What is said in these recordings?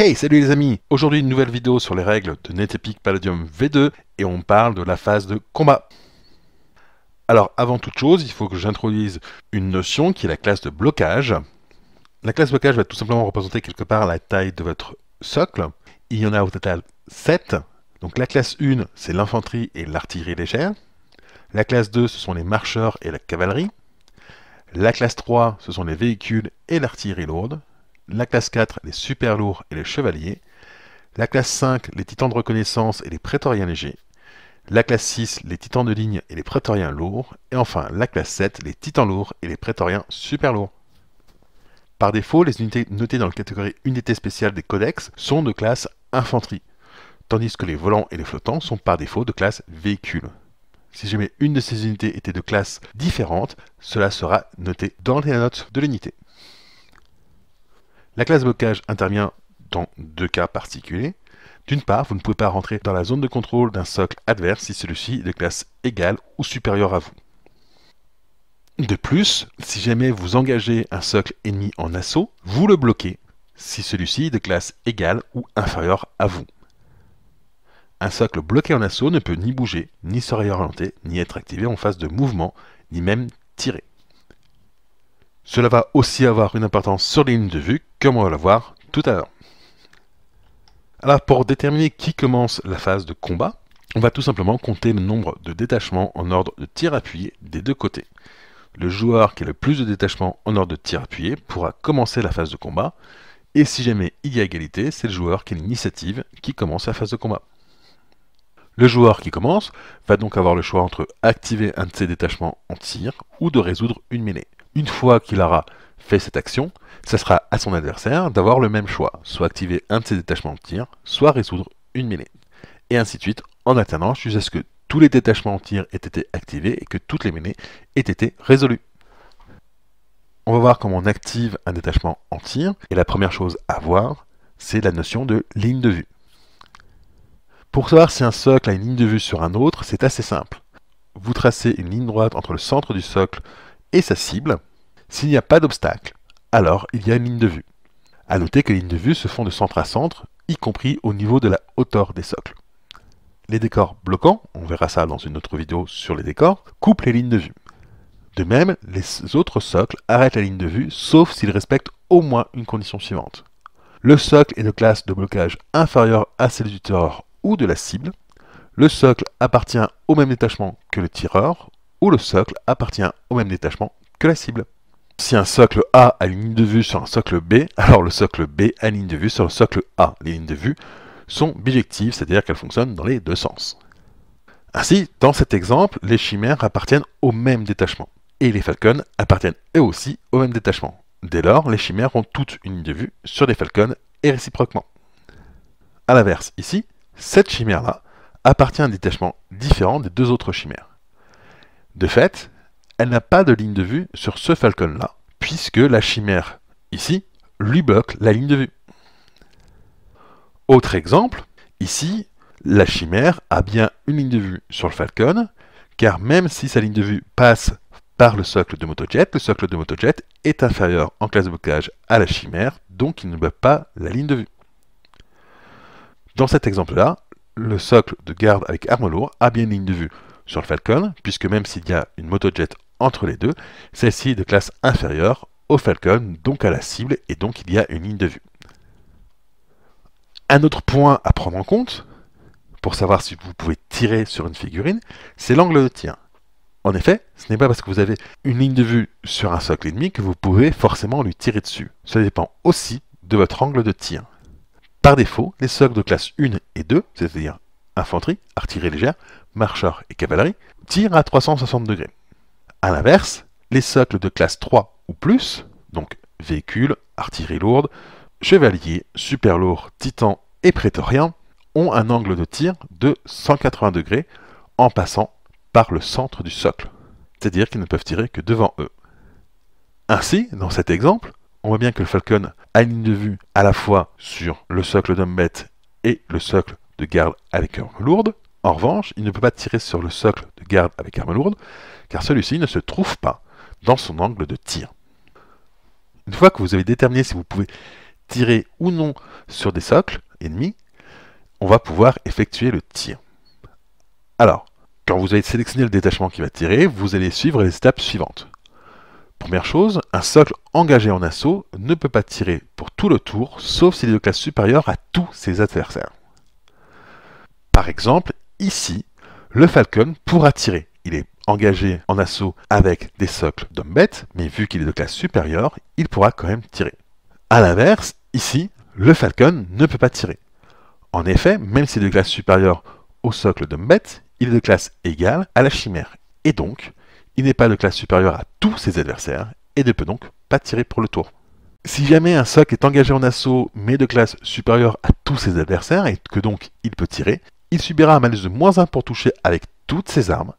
Hey, salut les amis Aujourd'hui une nouvelle vidéo sur les règles de NetEpic Palladium V2 et on parle de la phase de combat. Alors avant toute chose, il faut que j'introduise une notion qui est la classe de blocage. La classe de blocage va tout simplement représenter quelque part la taille de votre socle. Il y en a au total 7. Donc la classe 1, c'est l'infanterie et l'artillerie légère. La classe 2, ce sont les marcheurs et la cavalerie. La classe 3, ce sont les véhicules et l'artillerie lourde la classe 4, les super lourds et les chevaliers, la classe 5, les titans de reconnaissance et les prétoriens légers, la classe 6, les titans de ligne et les prétoriens lourds, et enfin la classe 7, les titans lourds et les prétoriens super lourds. Par défaut, les unités notées dans la catégorie unité spéciale des codex sont de classe infanterie, tandis que les volants et les flottants sont par défaut de classe véhicule. Si jamais une de ces unités était de classe différente, cela sera noté dans les notes de l'unité. La classe blocage intervient dans deux cas particuliers. D'une part, vous ne pouvez pas rentrer dans la zone de contrôle d'un socle adverse si celui-ci est de classe égale ou supérieure à vous. De plus, si jamais vous engagez un socle ennemi en assaut, vous le bloquez si celui-ci est de classe égale ou inférieure à vous. Un socle bloqué en assaut ne peut ni bouger, ni se réorienter, ni être activé en phase de mouvement, ni même tirer. Cela va aussi avoir une importance sur les lignes de vue comme on va le voir tout à l'heure. Alors pour déterminer qui commence la phase de combat, on va tout simplement compter le nombre de détachements en ordre de tir appuyé des deux côtés. Le joueur qui a le plus de détachements en ordre de tir appuyé pourra commencer la phase de combat, et si jamais il y a égalité, c'est le joueur qui a l'initiative qui commence la phase de combat. Le joueur qui commence va donc avoir le choix entre activer un de ses détachements en tir ou de résoudre une mêlée. Une fois qu'il aura fait cette action, ce sera à son adversaire d'avoir le même choix, soit activer un de ses détachements de tir, soit résoudre une mêlée. Et ainsi de suite, en attendant, jusqu'à ce que tous les détachements en tir aient été activés et que toutes les mêlées aient été résolues. On va voir comment on active un détachement en tir, et la première chose à voir, c'est la notion de ligne de vue. Pour savoir si un socle a une ligne de vue sur un autre, c'est assez simple. Vous tracez une ligne droite entre le centre du socle et sa cible. S'il n'y a pas d'obstacle, alors il y a une ligne de vue. A noter que les lignes de vue se font de centre à centre, y compris au niveau de la hauteur des socles. Les décors bloquants, on verra ça dans une autre vidéo sur les décors, coupent les lignes de vue. De même, les autres socles arrêtent la ligne de vue, sauf s'ils respectent au moins une condition suivante. Le socle est de classe de blocage inférieure à celle du tireur ou de la cible. Le socle appartient au même détachement que le tireur, ou le socle appartient au même détachement que la cible. Si un socle A a une ligne de vue sur un socle B, alors le socle B a une ligne de vue sur le socle A. Les lignes de vue sont bijectives, c'est-à-dire qu'elles fonctionnent dans les deux sens. Ainsi, dans cet exemple, les chimères appartiennent au même détachement, et les falcons appartiennent eux aussi au même détachement. Dès lors, les chimères ont toutes une ligne de vue sur les falcons et réciproquement. A l'inverse, ici, cette chimère-là appartient à un détachement différent des deux autres chimères. De fait, elle n'a pas de ligne de vue sur ce Falcon-là, puisque la chimère, ici, lui bloque la ligne de vue. Autre exemple, ici, la chimère a bien une ligne de vue sur le Falcon, car même si sa ligne de vue passe par le socle de motojet, le socle de motojet est inférieur en classe de blocage à la chimère, donc il ne bloque pas la ligne de vue. Dans cet exemple-là, le socle de garde avec arme lourde a bien une ligne de vue sur le Falcon, puisque même s'il y a une motojet entre les deux. Celle-ci est de classe inférieure au Falcon, donc à la cible, et donc il y a une ligne de vue. Un autre point à prendre en compte, pour savoir si vous pouvez tirer sur une figurine, c'est l'angle de tir. En effet, ce n'est pas parce que vous avez une ligne de vue sur un socle ennemi que vous pouvez forcément lui tirer dessus. Cela dépend aussi de votre angle de tir. Par défaut, les socles de classe 1 et 2, c'est-à-dire infanterie, artillerie légère, Marcheur et cavalerie, tirent à 360 degrés. A l'inverse, les socles de classe 3 ou plus, donc véhicules, artillerie lourde, chevaliers, lourds, titans et prétoriens, ont un angle de tir de 180 degrés en passant par le centre du socle, c'est-à-dire qu'ils ne peuvent tirer que devant eux. Ainsi, dans cet exemple, on voit bien que le Falcon a une ligne de vue à la fois sur le socle d'homme-bête et le socle de garde avec arme lourde. En revanche, il ne peut pas tirer sur le socle de garde avec arme lourde, car celui-ci ne se trouve pas dans son angle de tir. Une fois que vous avez déterminé si vous pouvez tirer ou non sur des socles ennemis, on va pouvoir effectuer le tir. Alors, quand vous avez sélectionné le détachement qui va tirer, vous allez suivre les étapes suivantes. Première chose, un socle engagé en assaut ne peut pas tirer pour tout le tour, sauf s'il est de classe supérieure à tous ses adversaires. Par exemple, ici, le Falcon pourra tirer. Il est engagé en assaut avec des socles d'hommes bêtes, mais vu qu'il est de classe supérieure, il pourra quand même tirer. A l'inverse, ici, le Falcon ne peut pas tirer. En effet, même s'il est de classe supérieure au socle d'hommes bêtes, il est de classe égale à la chimère. Et donc, il n'est pas de classe supérieure à tous ses adversaires et ne peut donc pas tirer pour le tour. Si jamais un socle est engagé en assaut mais de classe supérieure à tous ses adversaires et que donc il peut tirer, il subira un malus de moins 1 pour toucher avec toutes ses armes,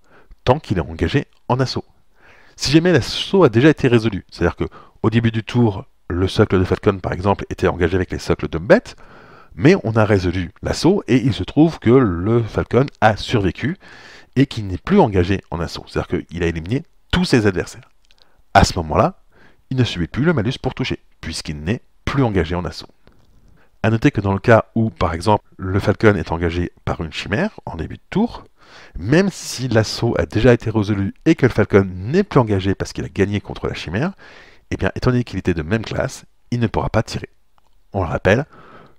qu'il est engagé en assaut. Si jamais l'assaut a déjà été résolu, c'est-à-dire que au début du tour, le socle de Falcon par exemple était engagé avec les socles de bête, mais on a résolu l'assaut et il se trouve que le Falcon a survécu et qu'il n'est plus engagé en assaut, c'est-à-dire qu'il a éliminé tous ses adversaires. À ce moment-là, il ne subit plus le malus pour toucher, puisqu'il n'est plus engagé en assaut. A noter que dans le cas où, par exemple, le Falcon est engagé par une chimère en début de tour, même si l'assaut a déjà été résolu et que le Falcon n'est plus engagé parce qu'il a gagné contre la Chimère, eh bien, étant donné qu'il était de même classe, il ne pourra pas tirer. On le rappelle,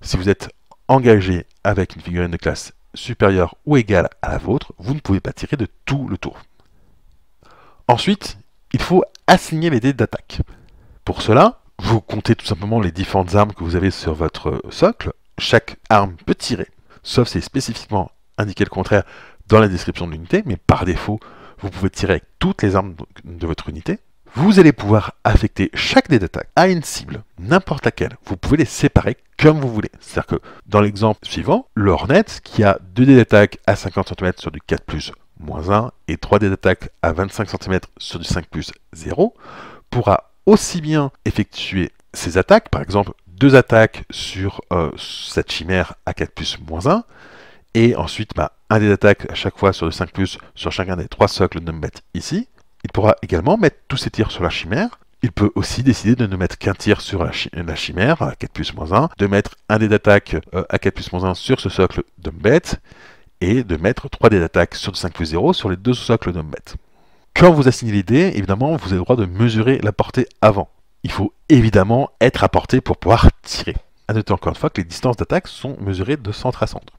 si vous êtes engagé avec une figurine de classe supérieure ou égale à la vôtre, vous ne pouvez pas tirer de tout le tour. Ensuite, il faut assigner les dés d'attaque. Pour cela, vous comptez tout simplement les différentes armes que vous avez sur votre socle. Chaque arme peut tirer, sauf si spécifiquement indiqué le contraire, dans la description de l'unité, mais par défaut, vous pouvez tirer avec toutes les armes de votre unité. Vous allez pouvoir affecter chaque des d'attaque à une cible, n'importe laquelle. Vous pouvez les séparer comme vous voulez. C'est-à-dire que dans l'exemple suivant, l'Hornet, qui a 2 dés d'attaque à 50 cm sur du 4 plus moins 1 et 3 dés d'attaque à 25 cm sur du 5 plus 0, pourra aussi bien effectuer ses attaques, par exemple deux attaques sur euh, cette chimère à 4 plus moins 1, et ensuite, bah, un des attaques à chaque fois sur le 5 ⁇ sur chacun des trois socles bête ici. Il pourra également mettre tous ses tirs sur la chimère. Il peut aussi décider de ne mettre qu'un tir sur la, chimère, à 4 1, de mettre un dé d'attaque euh, à 4 1 sur ce socle d'Umbet, et de mettre 3 dés d'attaque sur le 5 0 sur les deux socles d'Umbet. Quand vous assignez l'idée, évidemment, vous avez le droit de mesurer la portée avant. Il faut évidemment être à portée pour pouvoir tirer. A noter encore une fois que les distances d'attaque sont mesurées de centre à centre.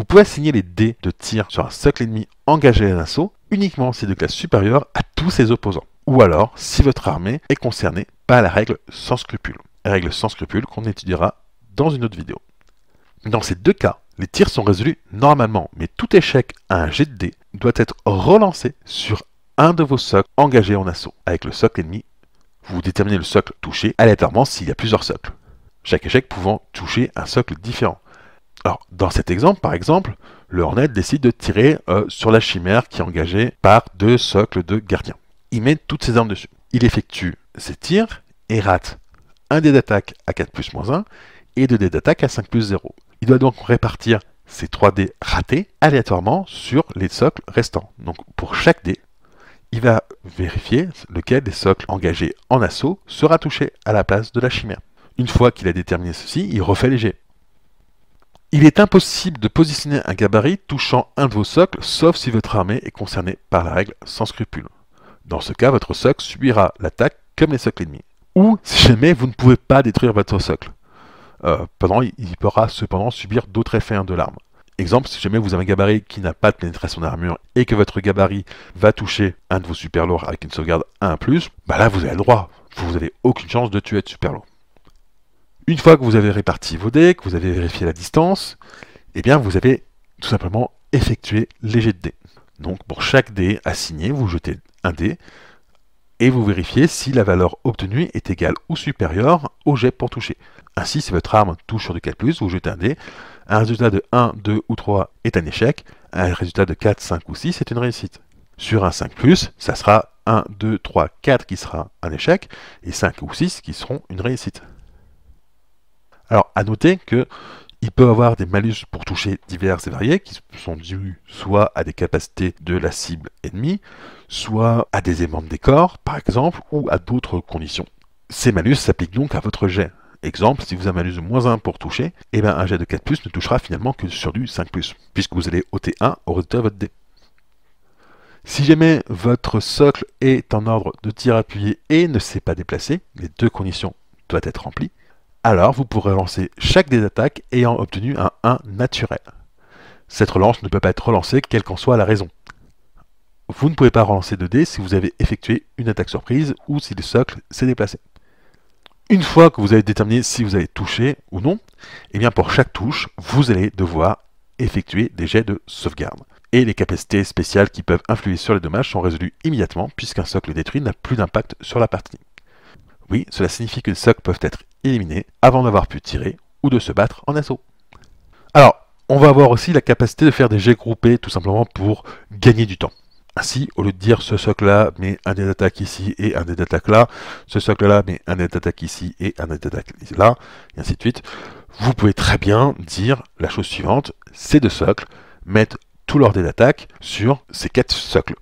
Vous pouvez assigner les dés de tir sur un socle ennemi engagé en assaut, uniquement si de classe supérieure à tous ses opposants. Ou alors si votre armée est concernée par la règle sans scrupule. Règle sans scrupule qu'on étudiera dans une autre vidéo. Dans ces deux cas, les tirs sont résolus normalement, mais tout échec à un jet de dés doit être relancé sur un de vos socles engagés en assaut. Avec le socle ennemi, vous déterminez le socle touché aléatoirement s'il y a plusieurs socles, chaque échec pouvant toucher un socle différent. Alors, dans cet exemple, par exemple, le Hornet décide de tirer euh, sur la chimère qui est engagée par deux socles de gardiens. Il met toutes ses armes dessus. Il effectue ses tirs et rate un dé d'attaque à 4 plus 1 et deux dés d'attaque à 5 plus 0. Il doit donc répartir ses 3 dés ratés aléatoirement sur les socles restants. Donc pour chaque dé, il va vérifier lequel des socles engagés en assaut sera touché à la place de la chimère. Une fois qu'il a déterminé ceci, il refait les jets. Il est impossible de positionner un gabarit touchant un de vos socles, sauf si votre armée est concernée par la règle sans scrupule. Dans ce cas, votre socle subira l'attaque comme les socles ennemis. Ou si jamais vous ne pouvez pas détruire votre socle. Euh, pendant, il pourra cependant subir d'autres effets hein, de l'arme. Exemple, si jamais vous avez un gabarit qui n'a pas de pénétration d'armure et que votre gabarit va toucher un de vos super lourds avec une sauvegarde 1+, bah là vous avez le droit. Vous n'avez aucune chance de tuer de super une fois que vous avez réparti vos dés, que vous avez vérifié la distance, eh bien vous avez tout simplement effectué les jets de dés. Donc pour chaque dé assigné, vous jetez un dé et vous vérifiez si la valeur obtenue est égale ou supérieure au jet pour toucher. Ainsi, si votre arme touche sur du 4+, vous jetez un dé. Un résultat de 1, 2 ou 3 est un échec. Un résultat de 4, 5 ou 6 est une réussite. Sur un 5+, ça sera 1, 2, 3, 4 qui sera un échec et 5 ou 6 qui seront une réussite. Alors, à noter que il peut avoir des malus pour toucher divers et variés qui sont dus soit à des capacités de la cible ennemie, soit à des aimants de décor, par exemple, ou à d'autres conditions. Ces malus s'appliquent donc à votre jet. Exemple, si vous avez un malus de moins 1 pour toucher, eh bien un jet de 4 ne touchera finalement que sur du 5 puisque vous allez ôter 1 au résultat de votre dé. Si jamais votre socle est en ordre de tir appuyé et ne s'est pas déplacé, les deux conditions doivent être remplies, alors vous pourrez lancer chaque des attaques ayant obtenu un 1 naturel. Cette relance ne peut pas être relancée quelle qu'en soit la raison. Vous ne pouvez pas relancer de dés si vous avez effectué une attaque surprise ou si le socle s'est déplacé. Une fois que vous avez déterminé si vous avez touché ou non, et eh bien pour chaque touche, vous allez devoir effectuer des jets de sauvegarde. Et les capacités spéciales qui peuvent influer sur les dommages sont résolues immédiatement puisqu'un socle détruit n'a plus d'impact sur la partie. Oui, cela signifie que les socles peuvent être éliminés avant d'avoir pu tirer ou de se battre en assaut. Alors, on va avoir aussi la capacité de faire des jets groupés tout simplement pour gagner du temps. Ainsi, au lieu de dire ce socle là, met un dé d'attaque ici et un dé d'attaque là, ce socle là, met un dé d'attaque ici et un dé d'attaque là, et ainsi de suite, vous pouvez très bien dire la chose suivante, ces deux socles mettent tout leur dé d'attaque sur ces quatre socles.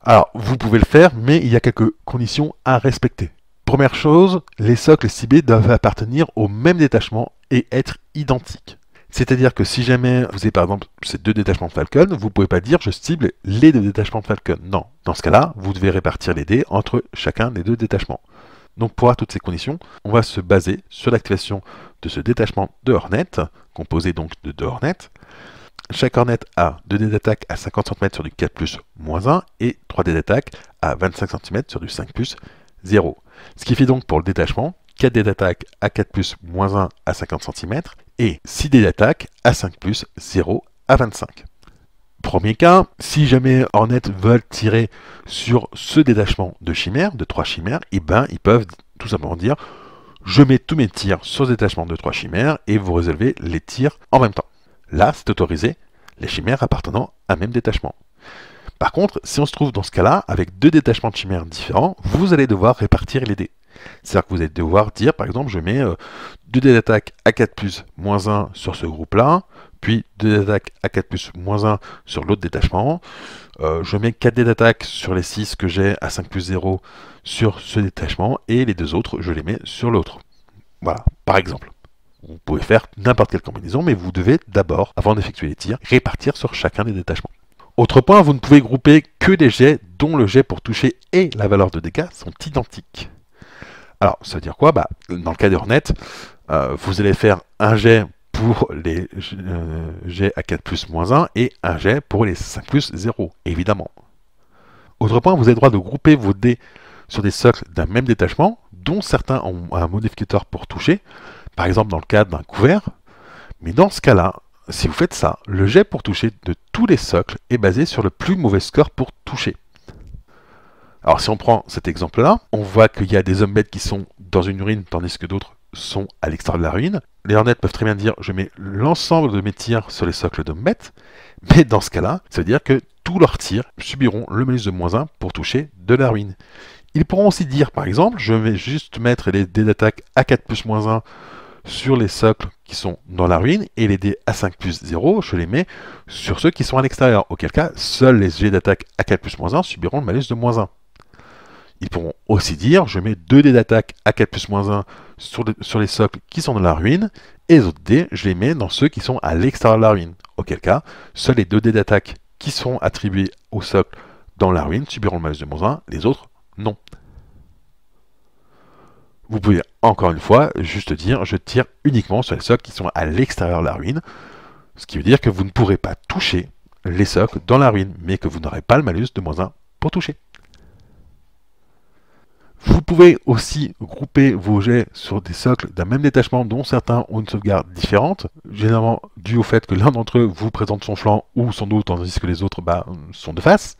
Alors, vous pouvez le faire, mais il y a quelques conditions à respecter. Première chose, les socles ciblés doivent appartenir au même détachement et être identiques. C'est-à-dire que si jamais vous avez par exemple ces deux détachements de Falcon, vous ne pouvez pas dire je cible les deux détachements de Falcon. Non. Dans ce cas-là, vous devez répartir les dés entre chacun des deux détachements. Donc pour avoir toutes ces conditions, on va se baser sur l'activation de ce détachement de Hornet, composé donc de deux Hornets. Chaque Hornet a deux dés d'attaque à 50 cm sur du 4 plus 1 et 3 dés d'attaque à 25 cm sur du 5 plus 0. Ce qui fait donc pour le détachement 4 dés d'attaque à 4 moins 1 à 50 cm et 6 dés d'attaque à 5 plus 0 à 25. Premier cas, si jamais Hornet veulent tirer sur ce détachement de chimères, de 3 chimères, et eh ben ils peuvent tout simplement dire je mets tous mes tirs sur ce détachement de 3 chimères et vous résolvez les tirs en même temps. Là, c'est autorisé, les chimères appartenant à un même détachement. Par contre, si on se trouve dans ce cas-là, avec deux détachements de chimères différents, vous allez devoir répartir les dés. C'est-à-dire que vous allez devoir dire, par exemple, je mets 2 euh, deux dés d'attaque à 4 plus moins 1 sur ce groupe-là, puis deux dés d'attaque à 4 plus moins 1 sur l'autre détachement. Euh, je mets 4 dés d'attaque sur les 6 que j'ai à 5 plus 0 sur ce détachement, et les deux autres, je les mets sur l'autre. Voilà, par exemple. Vous pouvez faire n'importe quelle combinaison, mais vous devez d'abord, avant d'effectuer les tirs, répartir sur chacun des détachements. Autre point, vous ne pouvez grouper que des jets dont le jet pour toucher et la valeur de dégâts sont identiques. Alors, ça veut dire quoi bah, Dans le cas de euh, vous allez faire un jet pour les euh, jets à 4 plus moins 1 et un jet pour les 5 plus 0, évidemment. Autre point, vous avez le droit de grouper vos dés sur des socles d'un même détachement, dont certains ont un modificateur pour toucher, par exemple dans le cas d'un couvert. Mais dans ce cas-là, si vous faites ça, le jet pour toucher de tous les socles est basé sur le plus mauvais score pour toucher. Alors si on prend cet exemple-là, on voit qu'il y a des hommes bêtes qui sont dans une ruine tandis que d'autres sont à l'extérieur de la ruine. Les hornets peuvent très bien dire je mets l'ensemble de mes tirs sur les socles d'hommes bêtes, mais dans ce cas-là, ça veut dire que tous leurs tirs subiront le malus de moins 1 pour toucher de la ruine. Ils pourront aussi dire par exemple je vais juste mettre les dés d'attaque à 4 plus moins 1 sur les socles qui sont dans la ruine et les dés A5 plus 0, je les mets sur ceux qui sont à l'extérieur, auquel cas seuls les dés d'attaque à 4 plus 1 subiront le malus de moins 1. Ils pourront aussi dire je mets 2 dés d'attaque à 4 plus moins 1 sur, sur les socles qui sont dans la ruine et les autres dés je les mets dans ceux qui sont à l'extérieur de la ruine, auquel cas seuls les deux dés d'attaque qui sont attribués au socle dans la ruine subiront le malus de moins 1, les autres non. Vous pouvez encore une fois juste dire je tire uniquement sur les socles qui sont à l'extérieur de la ruine, ce qui veut dire que vous ne pourrez pas toucher les socles dans la ruine, mais que vous n'aurez pas le malus de moins 1 pour toucher. Vous pouvez aussi grouper vos jets sur des socles d'un même détachement dont certains ont une sauvegarde différente, généralement dû au fait que l'un d'entre eux vous présente son flanc ou son dos tandis que les autres bah, sont de face.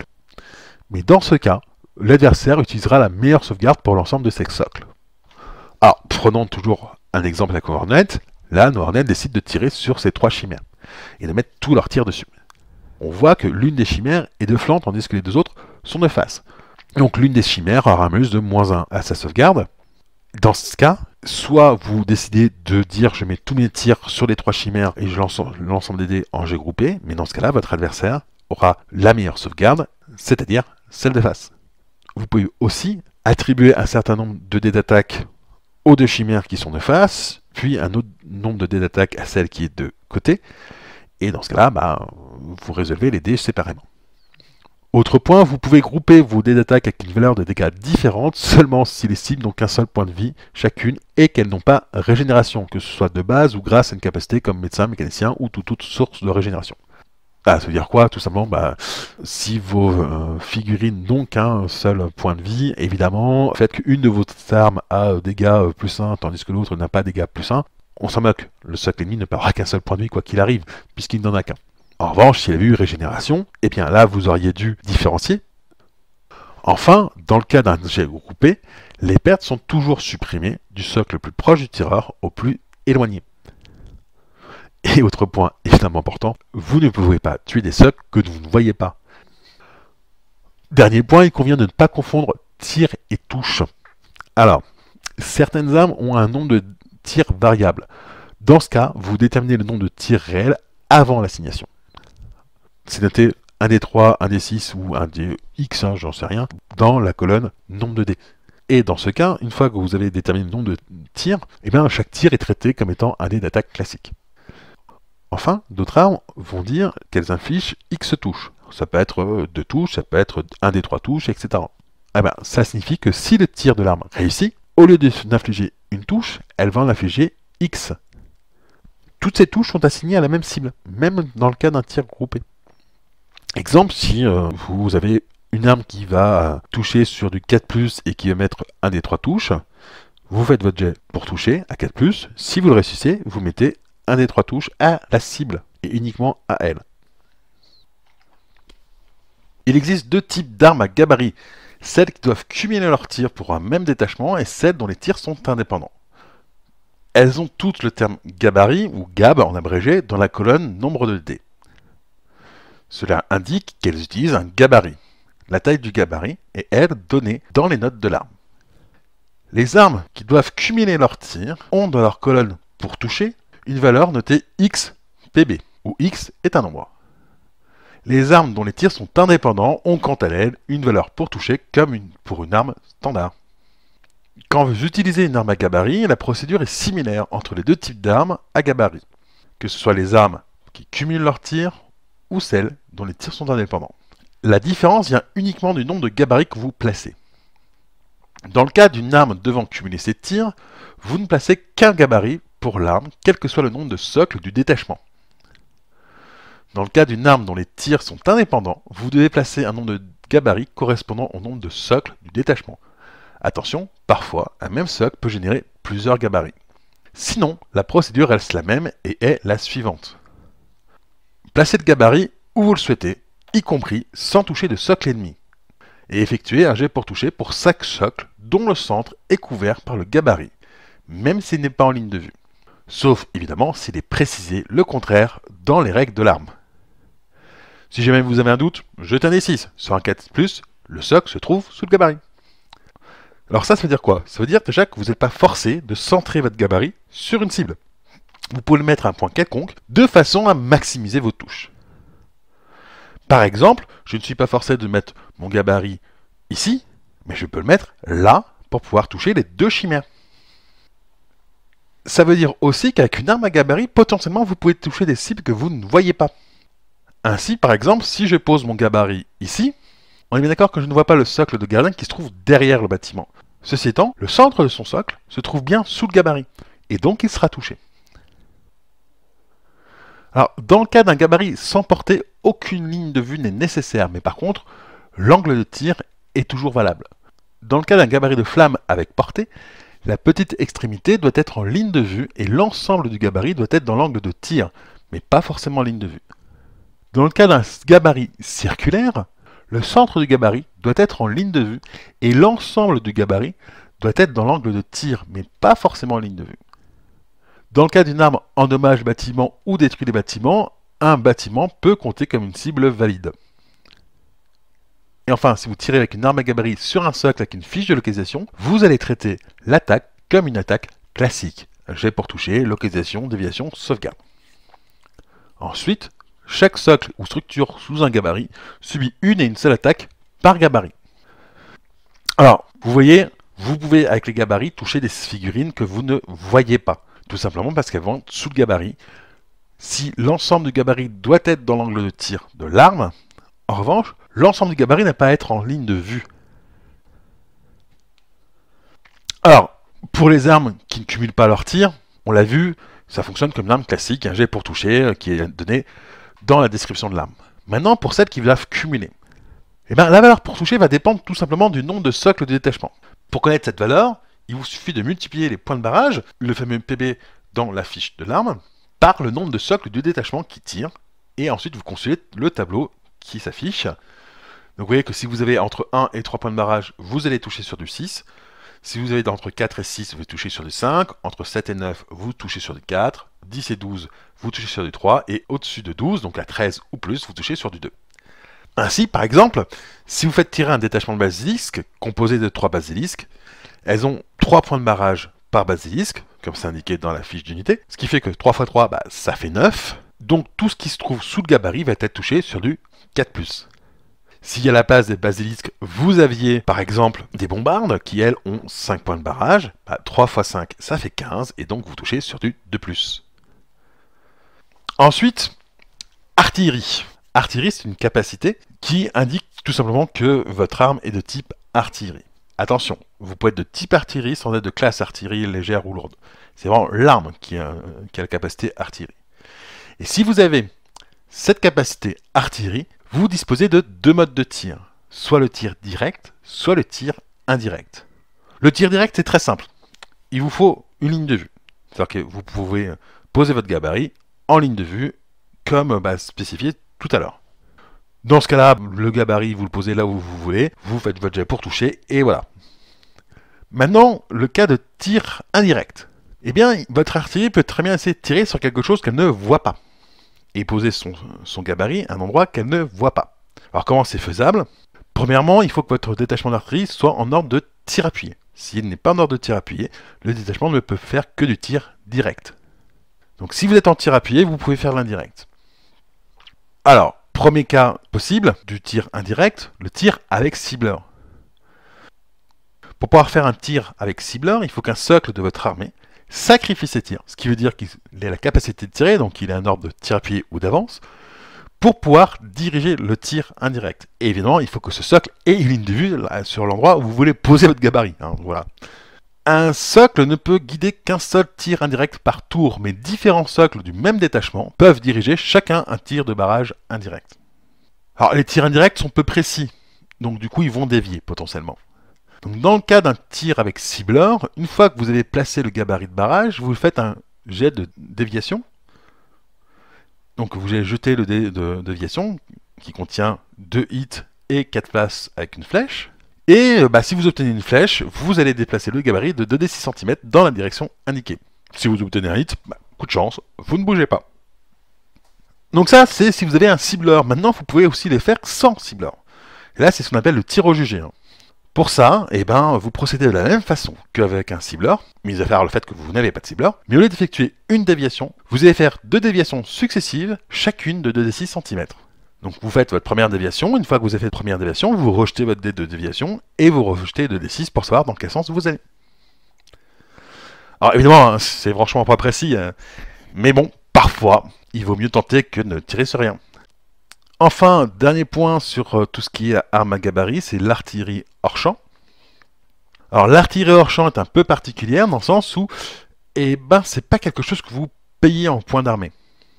Mais dans ce cas, l'adversaire utilisera la meilleure sauvegarde pour l'ensemble de ses socles. Alors, ah, prenons toujours un exemple avec Hornet. Là, Hornet décide de tirer sur ces trois chimères et de mettre tous leurs tirs dessus. On voit que l'une des chimères est de flanc tandis que les deux autres sont de face. Donc l'une des chimères aura un malus de moins 1 à sa sauvegarde. Dans ce cas, soit vous décidez de dire je mets tous mes tirs sur les trois chimères et je lance l'ensemble des dés en jet groupé, mais dans ce cas-là, votre adversaire aura la meilleure sauvegarde, c'est-à-dire celle de face. Vous pouvez aussi attribuer un certain nombre de dés d'attaque aux deux chimères qui sont de face, puis un autre nombre de dés d'attaque à celle qui est de côté. Et dans ce cas-là, bah, vous résolvez les dés séparément. Autre point, vous pouvez grouper vos dés d'attaque avec une valeur de dégâts différente seulement si les cibles n'ont qu'un seul point de vie chacune et qu'elles n'ont pas régénération, que ce soit de base ou grâce à une capacité comme médecin, mécanicien ou toute, toute source de régénération. Ah, ça veut dire quoi Tout simplement, bah, si vos euh, figurines n'ont qu'un seul point de vie, évidemment, faites qu'une de vos armes a euh, dégâts euh, plus 1, tandis que l'autre n'a pas dégâts plus 1, on s'en moque. Le socle ennemi ne perdra qu'un seul point de vie, quoi qu'il arrive, puisqu'il n'en a qu'un. En revanche, s'il avait eu régénération, eh bien là, vous auriez dû différencier. Enfin, dans le cas d'un objet groupé, les pertes sont toujours supprimées du socle le plus proche du tireur au plus éloigné. Et autre point évidemment important, vous ne pouvez pas tuer des socs que vous ne voyez pas. Dernier point, il convient de ne pas confondre tir et touche. Alors, certaines armes ont un nombre de tirs variable. Dans ce cas, vous déterminez le nombre de tirs réel avant l'assignation. C'est noté un des 3, 1 d 6 ou un dx X, hein, j'en sais rien, dans la colonne nombre de dés. Et dans ce cas, une fois que vous avez déterminé le nombre de tirs, eh bien chaque tir est traité comme étant un dé d'attaque classique. Enfin, d'autres armes vont dire qu'elles infligent X touches. Ça peut être euh, deux touches, ça peut être un des trois touches, etc. Eh ben, ça signifie que si le tir de l'arme réussit, au lieu d'infliger une touche, elle va en infliger X. Toutes ces touches sont assignées à la même cible, même dans le cas d'un tir groupé. Exemple, si euh, vous avez une arme qui va euh, toucher sur du 4+, et qui va mettre un des trois touches, vous faites votre jet pour toucher à 4+, si vous le réussissez, vous mettez un des trois touches à la cible et uniquement à elle. Il existe deux types d'armes à gabarit, celles qui doivent cumuler leurs tirs pour un même détachement et celles dont les tirs sont indépendants. Elles ont toutes le terme gabarit ou gab en abrégé dans la colonne nombre de dés. Cela indique qu'elles utilisent un gabarit. La taille du gabarit est elle donnée dans les notes de l'arme. Les armes qui doivent cumuler leurs tirs ont dans leur colonne pour toucher une valeur notée XPB, où X est un nombre. Les armes dont les tirs sont indépendants ont quant à elles une valeur pour toucher comme une, pour une arme standard. Quand vous utilisez une arme à gabarit, la procédure est similaire entre les deux types d'armes à gabarit, que ce soit les armes qui cumulent leurs tirs ou celles dont les tirs sont indépendants. La différence vient uniquement du nombre de gabarits que vous placez. Dans le cas d'une arme devant cumuler ses tirs, vous ne placez qu'un gabarit pour l'arme, quel que soit le nombre de socles du détachement. Dans le cas d'une arme dont les tirs sont indépendants, vous devez placer un nombre de gabarits correspondant au nombre de socles du détachement. Attention, parfois, un même socle peut générer plusieurs gabarits. Sinon, la procédure reste la même et est la suivante. Placez le gabarit où vous le souhaitez, y compris sans toucher de socle ennemi, et effectuez un jet pour toucher pour chaque socle dont le centre est couvert par le gabarit, même s'il n'est pas en ligne de vue sauf évidemment s'il est précisé le contraire dans les règles de l'arme. Si jamais vous avez un doute, jetez un D6. Sur un 4+, le socle se trouve sous le gabarit. Alors ça, ça veut dire quoi Ça veut dire déjà que vous n'êtes pas forcé de centrer votre gabarit sur une cible. Vous pouvez le mettre à un point quelconque de façon à maximiser vos touches. Par exemple, je ne suis pas forcé de mettre mon gabarit ici, mais je peux le mettre là pour pouvoir toucher les deux chimères. Ça veut dire aussi qu'avec une arme à gabarit, potentiellement vous pouvez toucher des cibles que vous ne voyez pas. Ainsi, par exemple, si je pose mon gabarit ici, on est bien d'accord que je ne vois pas le socle de gardien qui se trouve derrière le bâtiment. Ceci étant, le centre de son socle se trouve bien sous le gabarit, et donc il sera touché. Alors, dans le cas d'un gabarit sans portée, aucune ligne de vue n'est nécessaire, mais par contre, l'angle de tir est toujours valable. Dans le cas d'un gabarit de flamme avec portée, la petite extrémité doit être en ligne de vue et l'ensemble du gabarit doit être dans l'angle de tir, mais pas forcément en ligne de vue. Dans le cas d'un gabarit circulaire, le centre du gabarit doit être en ligne de vue et l'ensemble du gabarit doit être dans l'angle de tir, mais pas forcément en ligne de vue. Dans le cas d'une arme endommage bâtiment ou détruit des bâtiments, un bâtiment peut compter comme une cible valide. Et enfin, si vous tirez avec une arme à gabarit sur un socle avec une fiche de localisation, vous allez traiter l'attaque comme une attaque classique. J'ai pour toucher, localisation, déviation, sauvegarde. Ensuite, chaque socle ou structure sous un gabarit subit une et une seule attaque par gabarit. Alors, vous voyez, vous pouvez avec les gabarits toucher des figurines que vous ne voyez pas. Tout simplement parce qu'elles vont sous le gabarit. Si l'ensemble du gabarit doit être dans l'angle de tir de l'arme, en revanche, l'ensemble du gabarit n'a pas à être en ligne de vue. Alors, pour les armes qui ne cumulent pas leur tir, on l'a vu, ça fonctionne comme l'arme classique, un jet pour toucher, euh, qui est donné dans la description de l'arme. Maintenant, pour celles qui doivent cumuler, eh bien, la valeur pour toucher va dépendre tout simplement du nombre de socles de détachement. Pour connaître cette valeur, il vous suffit de multiplier les points de barrage, le fameux PB dans la fiche de l'arme, par le nombre de socles de détachement qui tirent. et ensuite vous consultez le tableau qui s'affiche donc vous voyez que si vous avez entre 1 et 3 points de barrage, vous allez toucher sur du 6. Si vous avez entre 4 et 6, vous touchez sur du 5. Entre 7 et 9, vous touchez sur du 4. 10 et 12, vous touchez sur du 3. Et au-dessus de 12, donc à 13 ou plus, vous touchez sur du 2. Ainsi, par exemple, si vous faites tirer un détachement de basilisque composé de 3 basilisques, elles ont 3 points de barrage par basilisque, comme c'est indiqué dans la fiche d'unité, ce qui fait que 3 x 3, ça fait 9. Donc tout ce qui se trouve sous le gabarit va être touché sur du 4 si à la base des basilisques, vous aviez par exemple des bombardes qui elles ont 5 points de barrage, 3 x 5 ça fait 15 et donc vous touchez sur du 2 ⁇ Ensuite, artillerie. Artillerie, c'est une capacité qui indique tout simplement que votre arme est de type artillerie. Attention, vous pouvez être de type artillerie sans être de classe artillerie légère ou lourde. C'est vraiment l'arme qui qui a la capacité artillerie. Et si vous avez cette capacité artillerie, vous disposez de deux modes de tir, soit le tir direct, soit le tir indirect. Le tir direct, est très simple. Il vous faut une ligne de vue. C'est-à-dire que vous pouvez poser votre gabarit en ligne de vue, comme bah, spécifié tout à l'heure. Dans ce cas-là, le gabarit, vous le posez là où vous voulez, vous faites votre jet pour toucher, et voilà. Maintenant, le cas de tir indirect. Eh bien, votre artillerie peut très bien essayer de tirer sur quelque chose qu'elle ne voit pas et poser son, gabarit à un endroit qu'elle ne voit pas. Alors comment c'est faisable Premièrement, il faut que votre détachement d'artillerie soit en ordre de tir appuyé. S'il n'est pas en ordre de tir appuyé, le détachement ne peut faire que du tir direct. Donc si vous êtes en tir appuyé, vous pouvez faire l'indirect. Alors, premier cas possible du tir indirect, le tir avec cibleur. Pour pouvoir faire un tir avec cibleur, il faut qu'un socle de votre armée sacrifie ses tirs, ce qui veut dire qu'il a la capacité de tirer, donc il a un ordre de tir à pied ou d'avance, pour pouvoir diriger le tir indirect. Et évidemment, il faut que ce socle ait une ligne de vue sur l'endroit où vous voulez poser votre gabarit. Hein, voilà. Un socle ne peut guider qu'un seul tir indirect par tour, mais différents socles du même détachement peuvent diriger chacun un tir de barrage indirect. Alors les tirs indirects sont peu précis, donc du coup ils vont dévier potentiellement dans le cas d'un tir avec cibleur, une fois que vous avez placé le gabarit de barrage, vous faites un jet de déviation. Donc vous allez jeter le dé de déviation qui contient 2 hits et 4 places avec une flèche. Et euh, bah, si vous obtenez une flèche, vous allez déplacer le gabarit de 2d6 cm dans la direction indiquée. Si vous obtenez un hit, bah, coup de chance, vous ne bougez pas. Donc ça, c'est si vous avez un cibleur. Maintenant, vous pouvez aussi les faire sans cibleur. là, c'est ce qu'on appelle le tir au jugé. Pour ça, eh ben, vous procédez de la même façon qu'avec un cibleur, mis à part le fait que vous n'avez pas de cibleur, mais au lieu d'effectuer une déviation, vous allez faire deux déviations successives, chacune de 2d6 cm. Donc vous faites votre première déviation, une fois que vous avez fait votre première déviation, vous rejetez votre dé de déviation et vous rejetez 2d6 pour savoir dans quel sens vous allez. Alors évidemment, hein, c'est franchement pas précis, hein, mais bon, parfois, il vaut mieux tenter que ne tirer sur rien. Enfin, dernier point sur euh, tout ce qui est armes à gabarit, c'est l'artillerie hors champ. Alors l'artillerie hors champ est un peu particulière dans le sens où eh ben, c'est pas quelque chose que vous payez en point d'armée.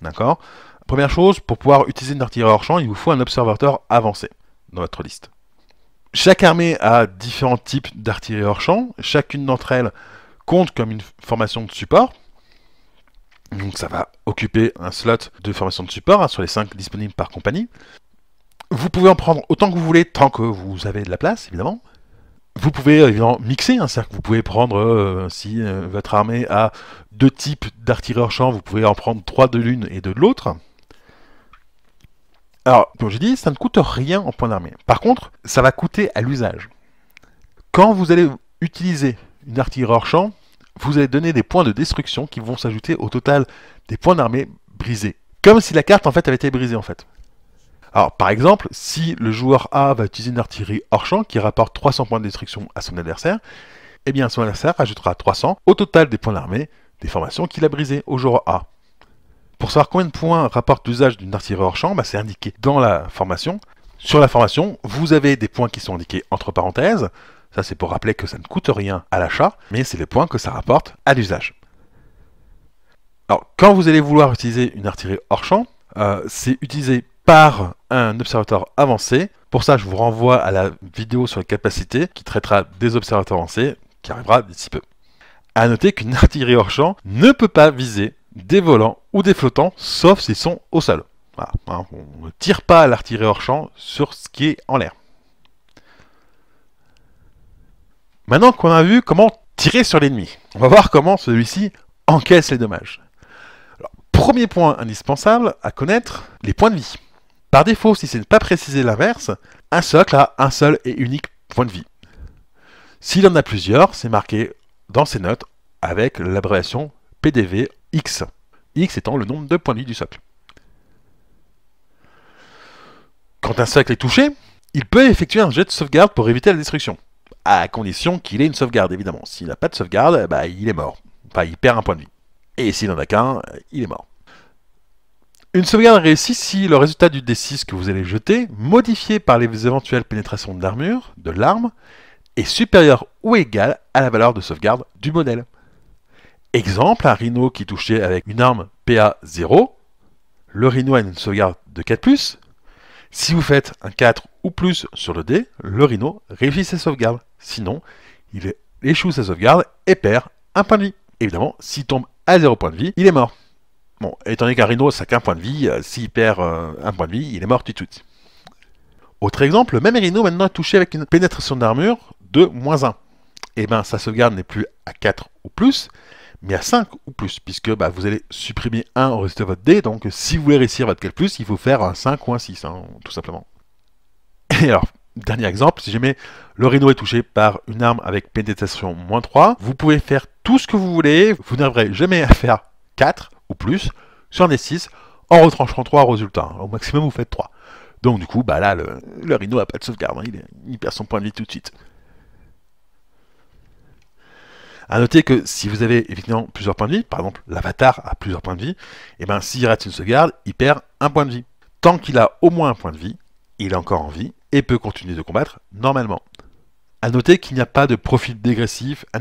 D'accord Première chose, pour pouvoir utiliser une artillerie hors champ, il vous faut un observateur avancé dans votre liste. Chaque armée a différents types d'artillerie hors champ. Chacune d'entre elles compte comme une formation de support, donc ça va occuper un slot de formation de support hein, sur les 5 disponibles par compagnie. Vous pouvez en prendre autant que vous voulez tant que vous avez de la place, évidemment. Vous pouvez euh, évidemment mixer, hein, c'est-à-dire que vous pouvez prendre, euh, si euh, votre armée a deux types d'artilleurs champ, vous pouvez en prendre trois de l'une et deux de l'autre. Alors, comme j'ai dit, ça ne coûte rien en point d'armée. Par contre, ça va coûter à l'usage. Quand vous allez utiliser une artillerie hors champ, vous allez donner des points de destruction qui vont s'ajouter au total des points d'armée brisés. Comme si la carte en fait avait été brisée en fait. Alors par exemple, si le joueur A va utiliser une artillerie hors champ qui rapporte 300 points de destruction à son adversaire, eh bien son adversaire ajoutera 300 au total des points d'armée des formations qu'il a brisées au joueur A. Pour savoir combien de points rapporte l'usage d'une artillerie hors champ, bah, c'est indiqué dans la formation. Sur la formation, vous avez des points qui sont indiqués entre parenthèses, ça, c'est pour rappeler que ça ne coûte rien à l'achat, mais c'est les points que ça rapporte à l'usage. Alors, quand vous allez vouloir utiliser une artillerie hors champ, euh, c'est utilisé par un observateur avancé. Pour ça, je vous renvoie à la vidéo sur les capacités qui traitera des observateurs avancés, qui arrivera d'ici peu. À noter qu'une artillerie hors champ ne peut pas viser des volants ou des flottants, sauf s'ils sont au sol. Hein, on ne tire pas l'artillerie hors champ sur ce qui est en l'air. Maintenant qu'on a vu comment tirer sur l'ennemi, on va voir comment celui-ci encaisse les dommages. premier point indispensable à connaître, les points de vie. Par défaut, si ce n'est pas précisé l'inverse, un socle a un seul et unique point de vie. S'il en a plusieurs, c'est marqué dans ses notes avec l'abréviation PDV X. X étant le nombre de points de vie du socle. Quand un socle est touché, il peut effectuer un jet de sauvegarde pour éviter la destruction à condition qu'il ait une sauvegarde, évidemment. S'il n'a pas de sauvegarde, bah, il est mort. Enfin, il perd un point de vie. Et s'il n'en a qu'un, il est mort. Une sauvegarde réussit si le résultat du D6 que vous allez jeter, modifié par les éventuelles pénétrations de l'armure, de l'arme, est supérieur ou égal à la valeur de sauvegarde du modèle. Exemple, un rhino qui touchait avec une arme PA0, le rhino a une sauvegarde de 4+, si vous faites un 4 ou plus sur le dé, le rhino réussit ses sauvegardes. Sinon, il échoue sa sauvegarde et perd un point de vie. Évidemment, s'il tombe à 0 point de vie, il est mort. Bon, étant donné qu'un rhino, ça qu'un point de vie, euh, s'il perd euh, un point de vie, il est mort tout de suite. Autre exemple, le même rhino maintenant est touché avec une pénétration d'armure de moins 1. Et eh bien, sa sauvegarde n'est plus à 4 ou plus, mais à 5 ou plus, puisque bah, vous allez supprimer 1 au reste de votre dé, donc euh, si vous voulez réussir votre calcul, il faut faire un 5 ou un 6, hein, tout simplement. Et alors, dernier exemple, si jamais le rhino est touché par une arme avec pénétration moins 3, vous pouvez faire tout ce que vous voulez, vous n'arriverez jamais à faire 4 ou plus sur un des 6 en retranchant 3 au résultat. Hein, au maximum, vous faites 3. Donc du coup, bah là, le, rhino n'a pas de sauvegarde, hein, il perd son point de vie tout de suite. A noter que si vous avez évidemment plusieurs points de vie, par exemple l'avatar a plusieurs points de vie, et eh bien s'il rate une sauvegarde, il perd un point de vie. Tant qu'il a au moins un point de vie, il est encore en vie et peut continuer de combattre normalement. À noter qu'il n'y a pas de profil dégressif à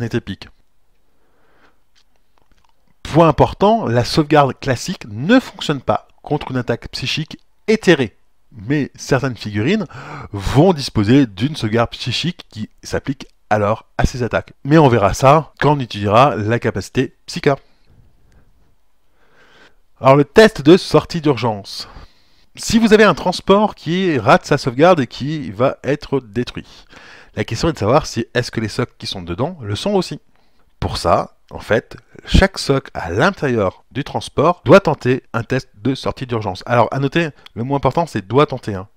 Point important, la sauvegarde classique ne fonctionne pas contre une attaque psychique éthérée. Mais certaines figurines vont disposer d'une sauvegarde psychique qui s'applique alors à ses attaques. Mais on verra ça quand on utilisera la capacité Psyka. Alors le test de sortie d'urgence. Si vous avez un transport qui rate sa sauvegarde et qui va être détruit, la question est de savoir si est-ce que les socs qui sont dedans le sont aussi. Pour ça, en fait, chaque soc à l'intérieur du transport doit tenter un test de sortie d'urgence. Alors à noter, le mot important c'est doit tenter. un. Hein.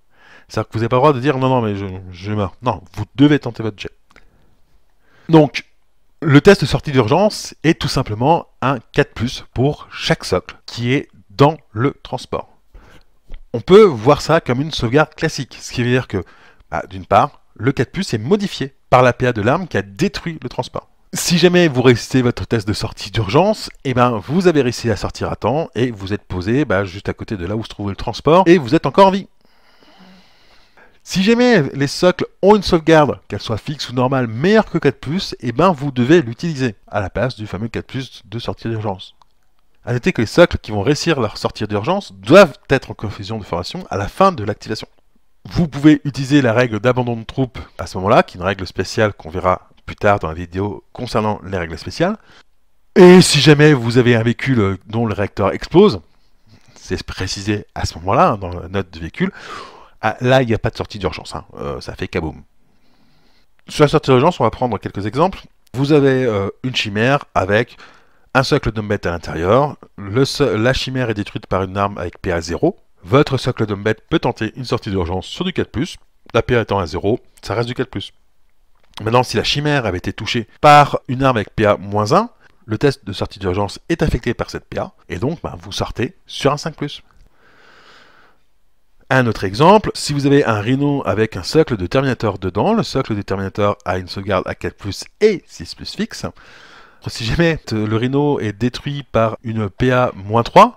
C'est-à-dire que vous n'avez pas le droit de dire non, non, mais je, je meurs. Non, vous devez tenter votre jet. Donc, le test de sortie d'urgence est tout simplement un 4 pour chaque socle qui est dans le transport. On peut voir ça comme une sauvegarde classique, ce qui veut dire que, bah, d'une part, le 4 est modifié par l'APA de l'arme qui a détruit le transport. Si jamais vous réussissez votre test de sortie d'urgence, eh ben vous avez réussi à sortir à temps et vous êtes posé bah, juste à côté de là où se trouve le transport et vous êtes encore en vie. Si jamais les socles ont une sauvegarde, qu'elle soit fixe ou normale, meilleure que 4+, et eh ben vous devez l'utiliser, à la place du fameux 4+, de sortie d'urgence. A noter que les socles qui vont réussir leur sortie d'urgence doivent être en confusion de formation à la fin de l'activation. Vous pouvez utiliser la règle d'abandon de troupes à ce moment-là, qui est une règle spéciale qu'on verra plus tard dans la vidéo concernant les règles spéciales. Et si jamais vous avez un véhicule dont le réacteur explose, c'est précisé à ce moment-là hein, dans la note de véhicule, ah, là, il n'y a pas de sortie d'urgence. Hein. Euh, ça fait kaboum. Sur la sortie d'urgence, on va prendre quelques exemples. Vous avez euh, une chimère avec un socle bête à l'intérieur. La chimère est détruite par une arme avec PA 0. Votre socle bête peut tenter une sortie d'urgence sur du 4+. La PA étant à 0, ça reste du 4+. Maintenant, si la chimère avait été touchée par une arme avec PA-1, le test de sortie d'urgence est affecté par cette PA, et donc ben, vous sortez sur un 5+. Un autre exemple, si vous avez un Rhino avec un socle de Terminator dedans, le socle de Terminator a une sauvegarde à 4+, et 6+, fixe. Si jamais le Rhino est détruit par une PA-3,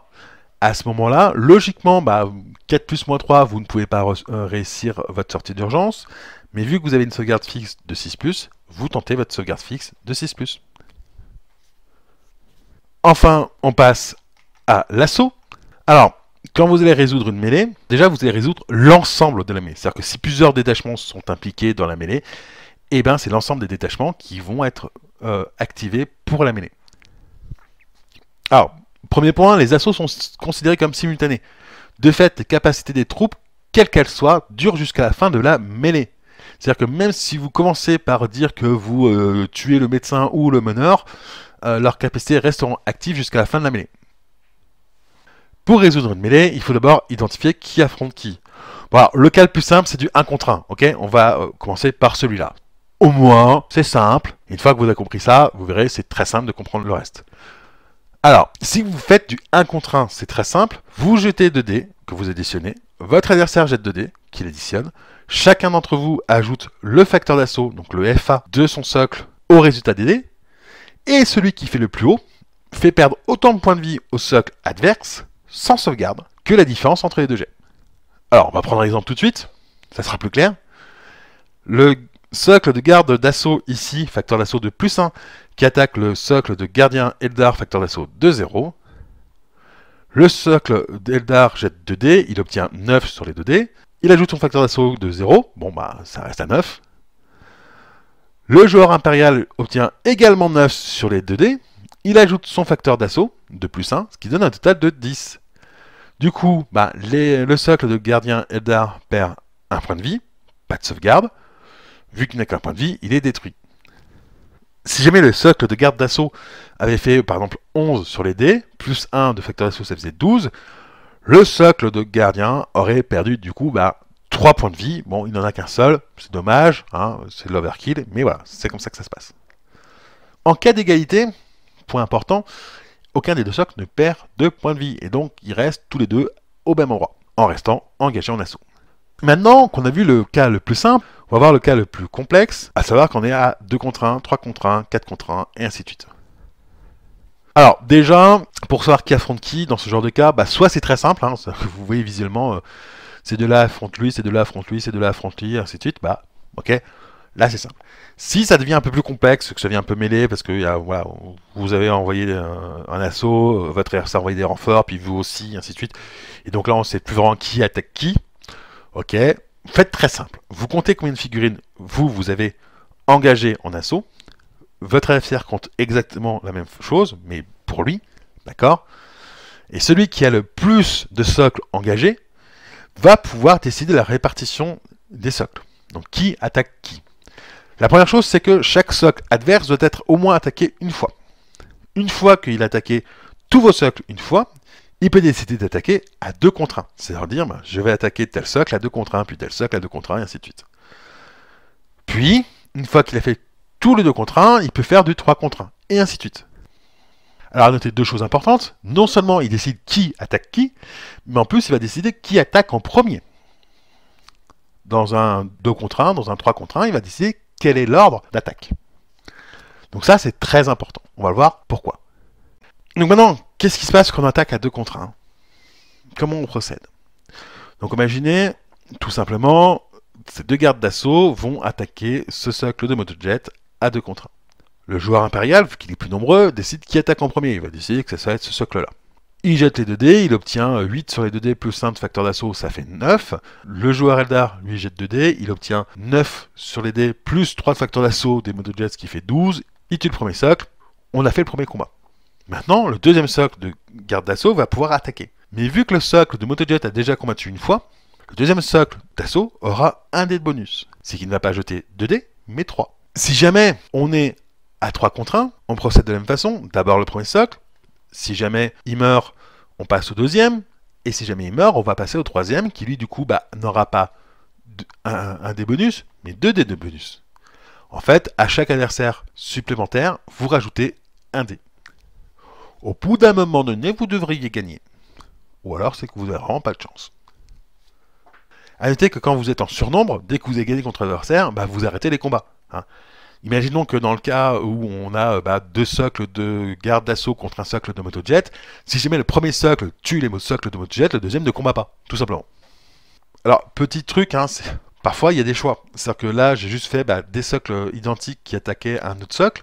à ce moment-là, logiquement, bah, 4 3, vous ne pouvez pas euh, réussir votre sortie d'urgence, mais vu que vous avez une sauvegarde fixe de 6 vous tentez votre sauvegarde fixe de 6 Enfin, on passe à l'assaut. Alors, quand vous allez résoudre une mêlée, déjà vous allez résoudre l'ensemble de la mêlée. C'est-à-dire que si plusieurs détachements sont impliqués dans la mêlée, eh ben, c'est l'ensemble des détachements qui vont être euh, activés pour la mêlée. Alors, premier point, les assauts sont considérés comme simultanés. De fait, les capacités des troupes, quelles qu'elles soient, durent jusqu'à la fin de la mêlée. C'est-à-dire que même si vous commencez par dire que vous euh, tuez le médecin ou le meneur, euh, leurs capacités resteront actives jusqu'à la fin de la mêlée. Pour résoudre une mêlée, il faut d'abord identifier qui affronte qui. le cas le plus simple, c'est du 1 contre 1, ok On va euh, commencer par celui-là. Au moins, c'est simple. Une fois que vous avez compris ça, vous verrez, c'est très simple de comprendre le reste. Alors, si vous faites du 1 contre 1, c'est très simple. Vous jetez 2 dés que vous additionnez, votre adversaire jette 2 dés qu'il additionne. Chacun d'entre vous ajoute le facteur d'assaut, donc le FA, de son socle au résultat des dés. Et celui qui fait le plus haut fait perdre autant de points de vie au socle adverse sans sauvegarde que la différence entre les deux jets. Alors, on va prendre un exemple tout de suite, ça sera plus clair. Le socle de garde d'assaut ici, facteur d'assaut de plus 1, qui attaque le socle de gardien Eldar, facteur d'assaut de 0. Le socle d'Eldar jette 2 dés, il obtient 9 sur les 2 dés. Il ajoute son facteur d'assaut de 0, bon bah ça reste à 9. Le joueur impérial obtient également 9 sur les 2 dés. Il ajoute son facteur d'assaut de plus 1, ce qui donne un total de 10. Du coup, bah, le socle de gardien Eldar perd un point de vie, pas de sauvegarde. Vu qu'il n'a qu'un point de vie, il est détruit. Si jamais le socle de garde d'assaut avait fait par exemple 11 sur les dés, plus 1 de facteur d'assaut ça faisait 12, le socle de gardien aurait perdu du coup 3 bah, points de vie. Bon, il n'en a qu'un seul, c'est dommage, hein, c'est de l'overkill, mais voilà, c'est comme ça que ça se passe. En cas d'égalité, point important, aucun des deux socles ne perd de points de vie, et donc ils restent tous les deux au même endroit, en restant engagés en assaut. Maintenant qu'on a vu le cas le plus simple, on va voir le cas le plus complexe, à savoir qu'on est à 2 contre 1, 3 contre 1, 4 contre 1, et ainsi de suite. Alors déjà, pour savoir qui affronte qui dans ce genre de cas, bah, soit c'est très simple, hein, vous voyez visuellement, euh, c'est de là affronte lui, c'est de là affronte lui, c'est de là affronte lui, et ainsi de suite, bah ok, Là, c'est simple. Si ça devient un peu plus complexe, que ça devient un peu mêlé, parce que ah, vous avez envoyé un, assaut, votre adversaire a envoyé des renforts, puis vous aussi, ainsi de suite. Et donc là, on sait plus vraiment qui attaque qui. Ok, faites très simple. Vous comptez combien de figurines vous, vous avez engagées en assaut. Votre adversaire compte exactement la même chose, mais pour lui, d'accord Et celui qui a le plus de socles engagés va pouvoir décider la répartition des socles. Donc qui attaque qui la première chose, c'est que chaque socle adverse doit être au moins attaqué une fois. Une fois qu'il a attaqué tous vos socles une fois, il peut décider d'attaquer à deux contre 1. C'est-à-dire dire, bah, je vais attaquer tel socle à deux contre 1, puis tel socle à deux contre 1, et ainsi de suite. Puis, une fois qu'il a fait tous les deux contre 1, il peut faire du 3 contre 1, et ainsi de suite. Alors à noter deux choses importantes, non seulement il décide qui attaque qui, mais en plus il va décider qui attaque en premier. Dans un 2 contre 1, dans un 3 contre 1, il va décider quel est l'ordre d'attaque. Donc ça, c'est très important. On va le voir pourquoi. Donc maintenant, qu'est-ce qui se passe quand on attaque à 2 contre 1 Comment on procède Donc imaginez, tout simplement, ces deux gardes d'assaut vont attaquer ce socle de motojet à 2 contre 1. Le joueur impérial, vu qu'il est plus nombreux, décide qui attaque en premier. Il va décider que ça va être ce socle-là. Il jette les 2 dés, il obtient 8 sur les 2 dés plus 1 de facteur d'assaut, ça fait 9. Le joueur Eldar, lui, jette 2 dés, il obtient 9 sur les dés plus 3 de facteur d'assaut des Motojets, ce qui fait 12. Il tue le premier socle, on a fait le premier combat. Maintenant, le deuxième socle de garde d'assaut va pouvoir attaquer. Mais vu que le socle de motojet a déjà combattu une fois, le deuxième socle d'assaut aura un dé de bonus. C'est qu'il ne va pas jeter 2 dés, mais 3. Si jamais on est à 3 contre 1, on procède de la même façon. D'abord le premier socle, si jamais il meurt, on passe au deuxième. Et si jamais il meurt, on va passer au troisième, qui lui, du coup, bah, n'aura pas un, dé des bonus, mais deux dés de bonus. En fait, à chaque adversaire supplémentaire, vous rajoutez un dé. Au bout d'un moment donné, vous devriez gagner. Ou alors, c'est que vous n'avez vraiment pas de chance. A noter que quand vous êtes en surnombre, dès que vous avez gagné contre l'adversaire, bah, vous arrêtez les combats. Hein. Imaginons que dans le cas où on a euh, bah, deux socles de garde d'assaut contre un socle de motojet, si jamais le premier socle tue les socles de motojet, le deuxième ne combat pas, tout simplement. Alors, petit truc, hein, parfois il y a des choix. C'est-à-dire que là, j'ai juste fait bah, des socles identiques qui attaquaient un autre socle,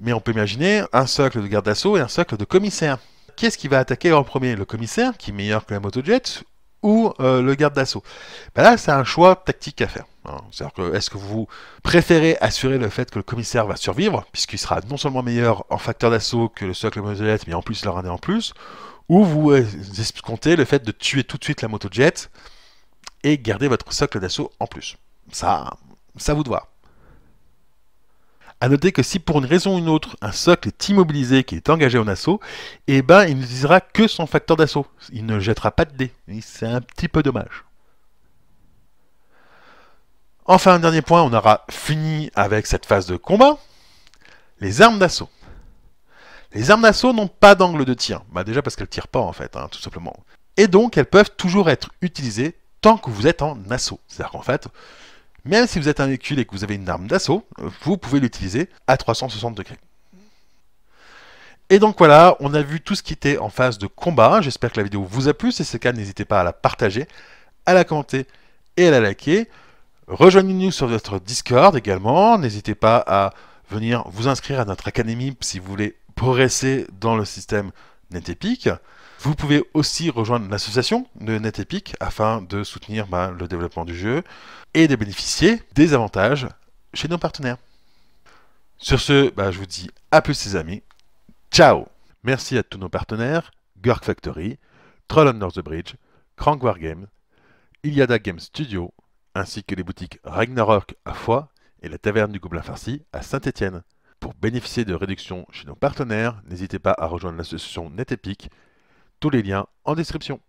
mais on peut imaginer un socle de garde d'assaut et un socle de commissaire. Qu'est-ce qui va attaquer en premier Le commissaire, qui est meilleur que la motojet, ou euh, le garde d'assaut. Ben là, c'est un choix tactique à faire. Hein. C'est-à-dire que est-ce que vous préférez assurer le fait que le commissaire va survivre, puisqu'il sera non seulement meilleur en facteur d'assaut que le socle jet, mais en plus le année en plus, ou vous euh, comptez le fait de tuer tout de suite la moto jet et garder votre socle d'assaut en plus. Ça, ça vous doit. A noter que si pour une raison ou une autre, un socle est immobilisé, qui est engagé en assaut, eh ben, il n'utilisera que son facteur d'assaut. Il ne jettera pas de dés. C'est un petit peu dommage. Enfin, un dernier point, on aura fini avec cette phase de combat. Les armes d'assaut. Les armes d'assaut n'ont pas d'angle de tir. Bah déjà parce qu'elles ne tirent pas en fait, hein, tout simplement. Et donc elles peuvent toujours être utilisées tant que vous êtes en assaut. C'est-à-dire qu'en fait, même si vous êtes un véhicule et que vous avez une arme d'assaut, vous pouvez l'utiliser à 360 degrés. Et donc voilà, on a vu tout ce qui était en phase de combat. J'espère que la vidéo vous a plu. Si c'est le cas, n'hésitez pas à la partager, à la commenter et à la liker. Rejoignez-nous sur notre Discord également. N'hésitez pas à venir vous inscrire à notre académie si vous voulez progresser dans le système NetEpic. Vous pouvez aussi rejoindre l'association de NetEpic afin de soutenir ben, le développement du jeu et de bénéficier des avantages chez nos partenaires. Sur ce, ben, je vous dis à plus les amis. Ciao Merci à tous nos partenaires, Gork Factory, Troll Under the Bridge, Crank War Games, Iliada Game Studio, ainsi que les boutiques Ragnarok à Foix et la Taverne du Gobelin Farci à Saint-Étienne. Pour bénéficier de réductions chez nos partenaires, n'hésitez pas à rejoindre l'association NetEpic tous les liens en description.